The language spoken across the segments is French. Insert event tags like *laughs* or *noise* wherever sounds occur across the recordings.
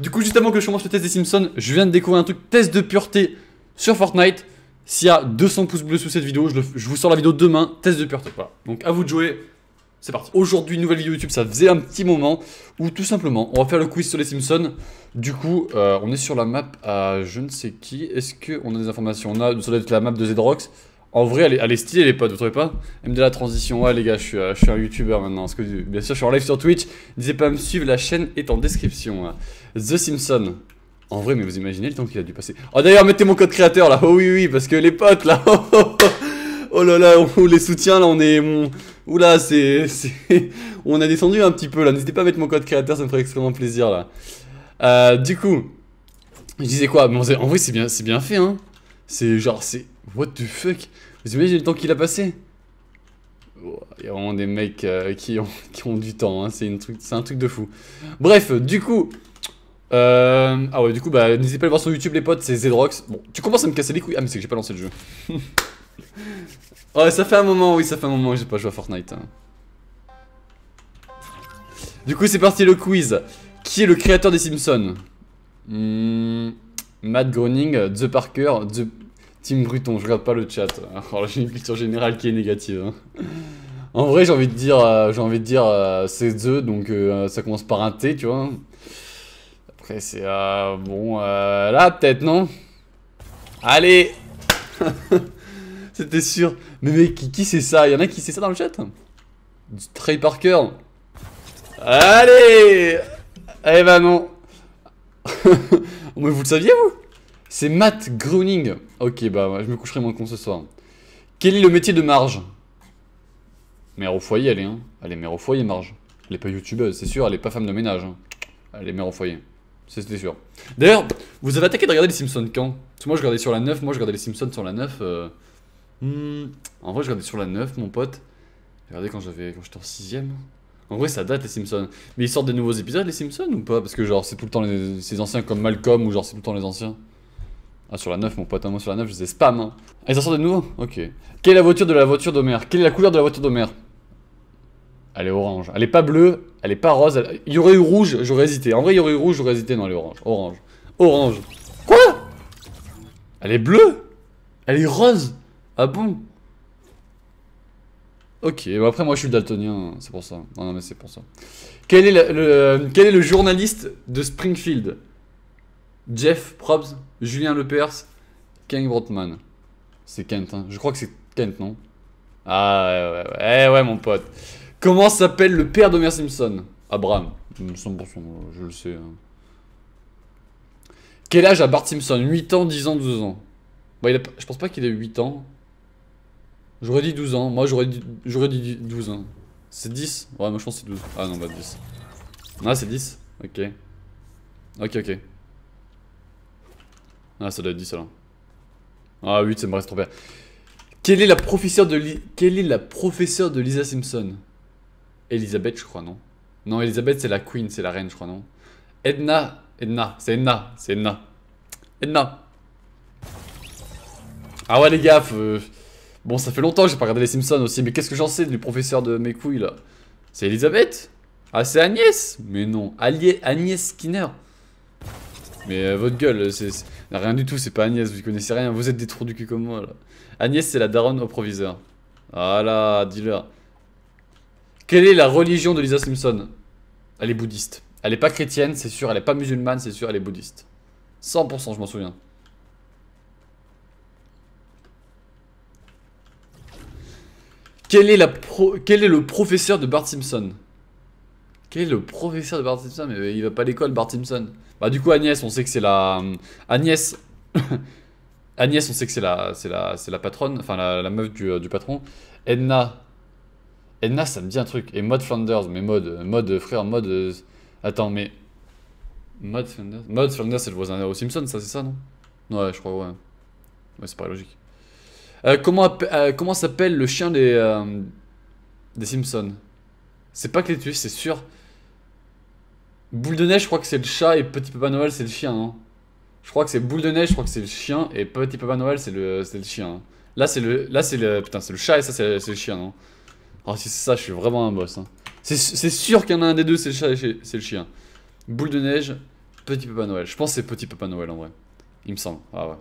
Du coup, juste avant que je commence le test des Simpsons, je viens de découvrir un truc, test de pureté sur Fortnite. S'il y a 200 pouces bleus sous cette vidéo, je, vous sors la vidéo demain, test de pureté. Voilà. Donc à vous de jouer, c'est parti. Aujourd'hui, nouvelle vidéo YouTube, ça faisait un petit moment où tout simplement, on va faire le quiz sur les Simpsons. Du coup, euh, on est sur la map à je ne sais qui. Est-ce qu'on a des informations On a, ça la map de Zedrox. En vrai, elle est, stylée, les potes, vous trouvez pas MD la transition, ouais, les gars, je suis, euh, suis un youtubeur maintenant. que, bien sûr, je suis en live sur Twitch. N'hésitez pas à me suivre, la chaîne est en description. Hein. The Simpson. En vrai, mais vous imaginez le temps qu'il a dû passer. Oh, d'ailleurs, mettez mon code créateur là. Oh, oui, oui, parce que les potes là. *laughs* Oh, oh, oh. oh, là là, on les soutiens là, on est. Oula, c'est. *laughs* On a descendu un petit peu là. N'hésitez pas à mettre mon code créateur, ça me ferait extrêmement plaisir là. Euh, du coup, je disais quoi En vrai, c'est bien, bien fait, hein. C'est genre, c'est What the fuck Vous imaginez le temps qu'il a passé il y a vraiment des mecs euh, qui, ont, *laughs* ont du temps, hein. c'est un truc de fou. Bref, du coup... Euh, ah ouais, du coup, bah, n'hésitez pas à aller voir sur YouTube, les potes, c'est Zedrox. Bon, tu commences à me casser les couilles. Ah, mais c'est que j'ai pas lancé le jeu. *laughs* ouais, ça fait un moment, oui, ça fait un moment que j'ai pas joué à Fortnite. Hein. Du coup, c'est parti le quiz. Qui est le créateur des Simpsons hmm, Matt Groening, euh, The Parker, The... Team Bruton, je regarde pas le chat. *laughs* Alors j'ai une culture générale qui est négative. Hein. En vrai, j'ai envie de dire, euh, j'ai envie de dire, euh, c'est The, donc euh, ça commence par un T, tu vois. Après, c'est bon, là peut-être non. Allez, *laughs* c'était sûr. Mais mec, qui, c'est ça Il y en a qui c'est ça dans le chat du Trey Parker. Allez Eh ben non. *laughs* Mais vous le saviez vous c'est Matt Groening. Ok, bah je me coucherai moins con ce soir. Quel est le métier de Marge Mère au foyer, elle est. Hein. Elle est mère au foyer, Marge. Elle est pas youtubeuse, c'est sûr. Elle est pas femme de ménage. Hein. Elle est mère au foyer. C'est sûr. D'ailleurs, vous avez attaqué de regarder les Simpsons quand Parce que moi je regardais sur la 9, moi je regardais les Simpsons sur la 9. Euh, hmm. En vrai, je regardais sur la 9, mon pote. Regardez quand j'avais quand j'étais en 6 En vrai, ça date les Simpsons. Mais ils sortent des nouveaux épisodes les Simpsons ou pas Parce que genre c'est tout le temps les... ces anciens comme Malcolm ou genre c'est tout le temps les anciens. Ah, sur la 9, mon pote, hein, moi sur la 9, je faisais spam. Hein. Ah, ils en sortent de nouveau Ok. Quelle est la voiture de la voiture d'Omer Quelle est la couleur de la voiture d'Homer Elle est orange. Elle est pas bleue, elle est pas rose. Il y aurait eu rouge, j'aurais hésité. En vrai, il y aurait eu rouge, j'aurais hésité. Non, elle est orange. Orange. Orange. Quoi Elle est bleue Elle est rose Ah bon Ok, bon bah, après moi je suis daltonien, hein, c'est pour ça. Non, non mais c'est pour ça. quel est le journaliste de Springfield Jeff Probs, Julien Lepers, Ken Brotman. C'est Kent, hein. je crois que c'est Kent, non Ah ouais, ouais, ouais, eh mon pote. Comment s'appelle le père d'Homer Simpson Abraham. 100%, euh, je le sais. Hein. Quel âge a Bart Simpson 8 ans, 10 ans, 12 ans bah, Je pense pas qu'il ait 8 ans. J'aurais dit 12 ans. Moi, j'aurais dit... dit 12 ans. C'est 10 Ouais, moi je pense que c'est 12. Ah non, bah 10. Ah, c'est 10 Ok. Ok, ok. Ah, ça doit être 10 Ah, oui ça me reste trop bien. Quelle est la professeure de, Quelle est la professeure de Lisa Simpson Elisabeth, je crois, non Non, Elisabeth, c'est la queen, c'est la reine, je crois, non Edna Edna, c'est Edna, c'est Edna. Edna Ah ouais, les gars, euh, bon, ça fait longtemps que j'ai pas regardé les Simpsons aussi, mais qu'est-ce que j'en sais du professeur de mes couilles, là C'est Elisabeth Ah, c'est Agnès Mais non, Agnès Skinner mais euh, votre gueule, c'est rien du tout, c'est pas Agnès, vous connaissez rien, vous êtes des trous du cul comme moi Agnès, c'est la daronne au proviseur. Voilà, dis-leur. Quelle est la religion de Lisa Simpson Elle est bouddhiste. Elle est pas chrétienne, c'est sûr, elle est pas musulmane, c'est sûr, elle est bouddhiste. 100%, je m'en souviens. est, la Quel est le professeur de Bart Simpson quel est le professeur de Bart Simpson Mais euh, il va pas à l'école, Bart Simpson. Bah du coup Agnès, on sait que c'est la... Euh, Agnès... *coughs* Agnès, on sait que c'est la, c'est la, c'est la patronne, enfin la, meuf euh, du, patron. Edna. Edna, ça me dit un truc. Et Mod Flanders, mais mode mode frère, mode Attends, mais... Mod Flanders Mod Flanders, c'est le voisin aux Simpson, ça, c'est ça, non Ouais, je crois, ouais. Ouais, c'est pas logique. comment, comment s'appelle le chien des, des Simpsons c'est pas Clétus, c'est sûr. Boule de neige, je crois que c'est le chat et Petit Papa Noël, c'est le chien. non Je crois que c'est Boule de neige, je crois que c'est le chien et Petit Papa Noël, c'est le, chien. Là, c'est le, là, le, le chat et ça, c'est le chien. non ah, si c'est ça, je suis vraiment un boss. Hein. C'est sûr qu'il y en a un des deux, c'est le chat et c'est le chien. Boule de neige, Petit Papa Noël. Je pense que c'est Petit Papa Noël en vrai. Il me semble. Ah ouais.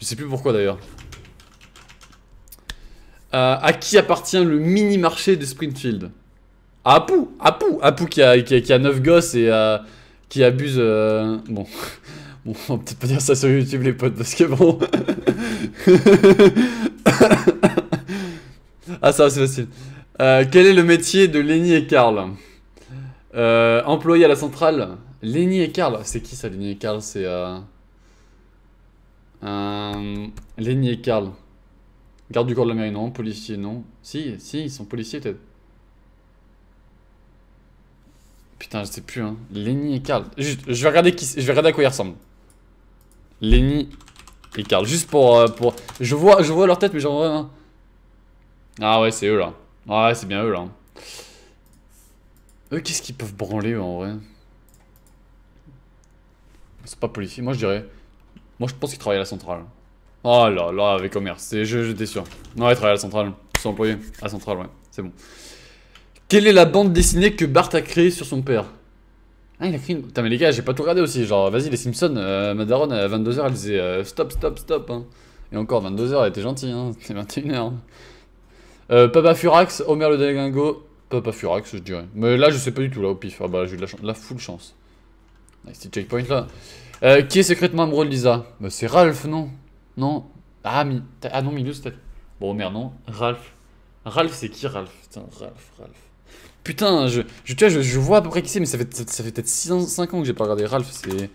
Je sais plus pourquoi d'ailleurs. Euh, à qui appartient le mini-marché de Springfield Apu, Apu, Apu qui a, qui, a, 9 gosses et euh, qui abuse. Euh, *laughs* bon. on peut-être pas dire ça sur YouTube, les potes, parce que bon. *laughs* ah, ça, c'est facile. Euh, quel est le métier de Lenny et Carl Employé à la centrale. Lenny et Carl, c'est qui ça, Lenny et Carl C'est. Lenny et Carl. Garde du corps de la mairie, non. Policier, non. Si, si, ils sont policiers, peut-être. Putain, je sais plus, hein. Lenny et Carl. Juste, je vais regarder, qui, je vais regarder à quoi ils ressemblent. Lenny et Carl. Juste pour. Euh, pour... Je, vois, je vois leur tête, mais j'en vois. Ah ouais, c'est eux là. Ah ouais, c'est bien eux là. Eux, qu'est-ce qu'ils peuvent branler en vrai C'est pas policier. Moi, je dirais. Moi, je pense qu'ils travaillent à la centrale. Oh là là, avec je, J'étais sûr. Non, ils travaillent à la centrale. Ils sont employés à la centrale, ouais. C'est bon. Quelle est la bande dessinée que Bart a créée sur son père Ah, il a créé une. Putain, mais les gars, j'ai pas tout regardé aussi. Genre, vas-y, les Simpsons, euh, Madaron, à 22h, elle disait euh, stop, stop, stop. Hein. Et encore, 22h, elle était gentille, hein. 21h. Euh, Papa Furax, Homer le Déglingo. Papa Furax, je dirais. Mais là, je sais pas du tout, là, au pif. Ah bah, j'ai eu de la, la full chance. Nice C'est checkpoint là. qui est secrètement amoureux de Lisa bah, C'est Ralph, non Non Ah, ah non, Milou, c'était. Bon, merde, non. Ralph. Ralph, c'est qui Ralph Putain, Ralph, Ralph. Putain, je, vois, je, vois à peu près qui c'est, mais ça fait, ça, fait peut-être 5, ans que j'ai pas regardé. Ralph, c'est.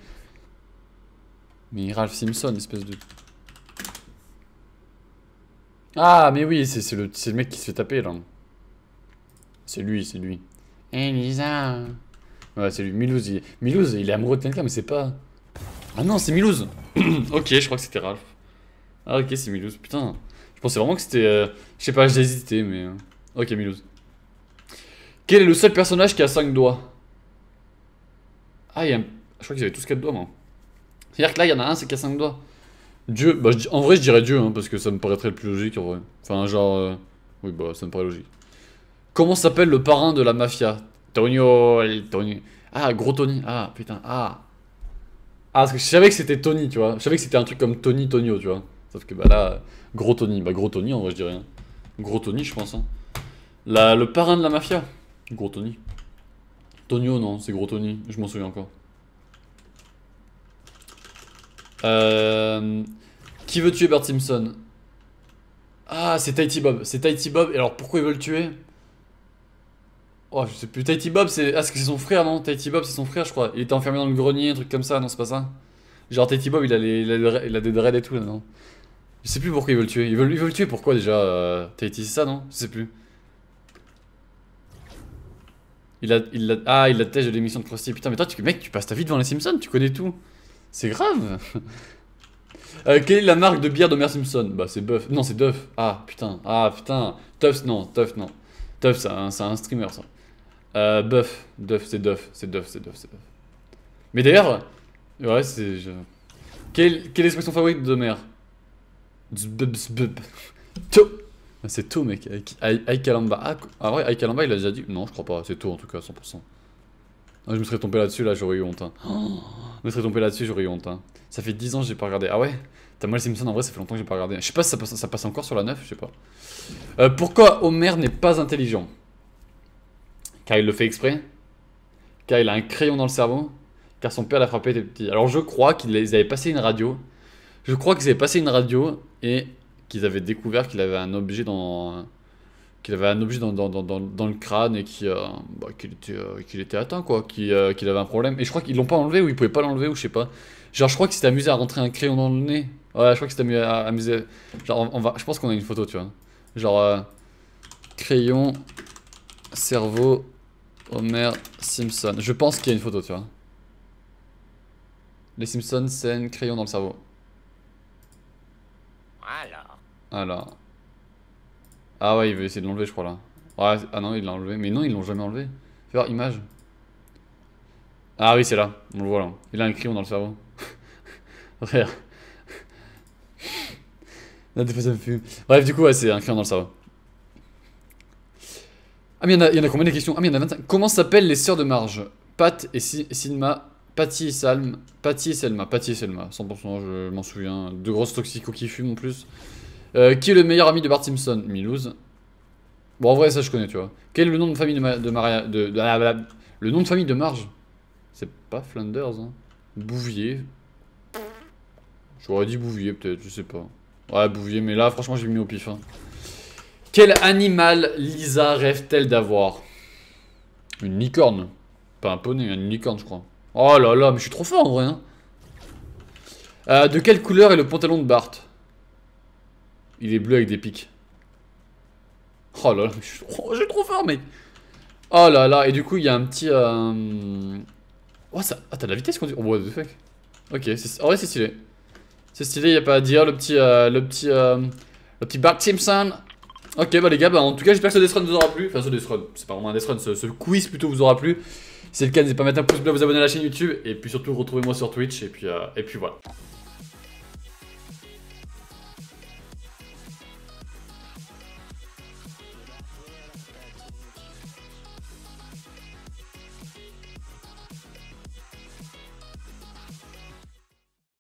Mais Ralph Simpson, espèce de. Ah, mais oui, c'est le, le mec qui se fait taper là. C'est lui, c'est lui. Elisa. Ouais, c'est lui. Milouz, il, Milouz, il est amoureux de quelqu'un, mais c'est pas. Ah non, c'est Milouz *coughs* Ok, je crois que c'était Ralph. Ah, ok, c'est Milouz, putain. Je pensais vraiment que c'était. Euh, je sais pas, j'ai hésité, mais. Euh, ok, Milouz. Quel est le seul personnage qui a 5 doigts Ah, il y a... Je crois qu'ils avaient tous 4 doigts, moi. C'est-à-dire que là, il y en a un, c'est qui a 5 doigts. Dieu, bah, en vrai, je dirais Dieu, hein, parce que ça me paraîtrait le plus logique, en vrai. Enfin, genre... Euh, oui, bah, ça me paraît logique. Comment s'appelle le parrain de la mafia Tonio... Tony... Ah, gros Tony. Ah, putain. Ah. Ah, parce que je savais que c'était Tony, tu vois. Je savais que c'était un truc comme Tony Tonio, tu vois. Sauf que, bah là, gros Tony. Bah, gros Tony, en vrai, je dirais. Hein. Gros Tony, je pense. Hein. Le parrain de la mafia. Gros Tony. Tonio, non, c'est gros Tony, je m'en souviens encore. Euh... Qui veut tuer Bert Simpson Ah, c'est Tighty Bob. C'est Tighty Bob. Et alors, pourquoi ils veulent tuer Oh, je sais plus. Tighty Bob, c'est. Ah, c'est son frère, non Tighty Bob, c'est son frère, je crois. Il était enfermé dans le grenier, un truc comme ça, non, c'est pas ça Genre, Tighty Bob, il a, les... il, des dreads et tout, non Je sais plus pourquoi ils veulent le tuer. Ils veulent, le tuer, pourquoi déjà Tahiti euh, c'est ça, non Je sais plus. Il a, il a, ah, il a de l'émission de Krusty. Putain, mais toi, tu, mec, tu passes ta vie devant les Simpsons, tu connais tout. C'est grave. *laughs* Euh, quelle est la marque de bière d'Homer Simpson Bah, c'est Buff. Non, c'est Duff. Ah, putain. Ah, putain. Tuff, non. Tuff, non. Tuff, c'est un, streamer, ça. Euh, Buff. Duff, c'est Duff. C'est Duff, c'est Duff, c'est Duff. Mais d'ailleurs, ouais, c'est. Quelle, quelle expression favorite d'Homer Zbub, *laughs* Ah, c'est tout, mec. Aikalamba. Ah, ouais, ah, Aikalamba, il a déjà dit. Non, je crois pas. C'est tout, en tout cas, 100%. Ah, je me serais tombé là-dessus, là, j'aurais eu honte. Hein. *gasps* je me serais tombé là-dessus, j'aurais eu honte. Hein. Ça fait 10 ans que j'ai pas regardé. Ah ouais mal Simpson, en vrai, ça fait longtemps que j'ai pas regardé. Je sais pas si ça passe, encore sur la 9, je sais pas. Euh, pourquoi Homer n'est pas intelligent Car il le fait exprès Car il a un crayon dans le cerveau Car son père l'a frappé, des petits Alors je crois qu'ils avaient passé une radio. Je crois qu'ils avaient passé une radio et qu'ils avaient découvert qu'il avait un objet dans qu'il avait un objet dans, dans, dans, dans le crâne et qui euh, bah, qu'il était, euh, était atteint quoi, euh, qu'il avait un problème. Et je crois qu'ils l'ont pas enlevé ou ils pouvaient pas l'enlever ou je sais pas. Genre je crois qu'il s'était amusé à rentrer un crayon dans le nez. Ouais, je crois qu'il s'était amusé. Genre on, va, je pense qu'on a une photo tu vois. Genre crayon cerveau Homer Simpson. Je pense qu'il y a une photo tu vois. Les Simpsons scène crayon dans le cerveau. Alors. Ah Ah ouais, il veut essayer de l'enlever, je crois, là. ah, ah non, il l'a enlevé. Mais non, ils l'ont jamais enlevé. Faire image. Ah oui, c'est là. On le voit, là. Il a un crayon dans le cerveau. Rire. *laughs* Là, des fume. Bref, du coup, c'est un crayon dans le cerveau. Ah, mais il y, en a combien de questions Ah, mais il y en a 25. Comment s'appellent les sœurs de marge Pat et Cinéma Silma Patty et Salm, Patty et Selma, Patty et Selma, 100%, je m'en souviens. Deux grosses toxicos qui fument en plus. Euh, qui est le meilleur ami de Bart Simpson Milouz. Bon, en vrai, ça je connais, tu vois. Quel est le nom de famille de, de Maria. Ah, le nom de famille de Marge C'est pas Flanders, hein. Bouvier. J'aurais dit Bouvier, peut-être, je sais pas. Ouais, Bouvier, mais là, franchement, j'ai mis au pif. Hein. Quel animal Lisa rêve-t-elle d'avoir Une licorne. Pas un poney, une licorne, je crois. Oh là là, mais je suis trop fort en vrai. Hein. Euh, de quelle couleur est le pantalon de Bart il est bleu avec des pics. Oh là là, j'ai trop, farmé Oh là là, et du coup, il y a un petit. Euh... Oh, ça. Ah, t'as de la vitesse qu'on dit. Oh, the fuck. Ok, en c'est stylé. C'est stylé, y a pas à dire. Le petit. Euh, le petit. Euh, le petit Bart Simpson. Ok, bah les gars, bah, en tout cas, j'espère que ce Death vous aura plu. Enfin, ce Death Run, c'est pas vraiment un Death ce, quiz plutôt vous aura plu. Si c'est le cas, n'hésitez pas à mettre un pouce bleu, à vous abonner à la chaîne YouTube. Et puis surtout, retrouvez-moi sur Twitch. Et puis, euh, et puis voilà.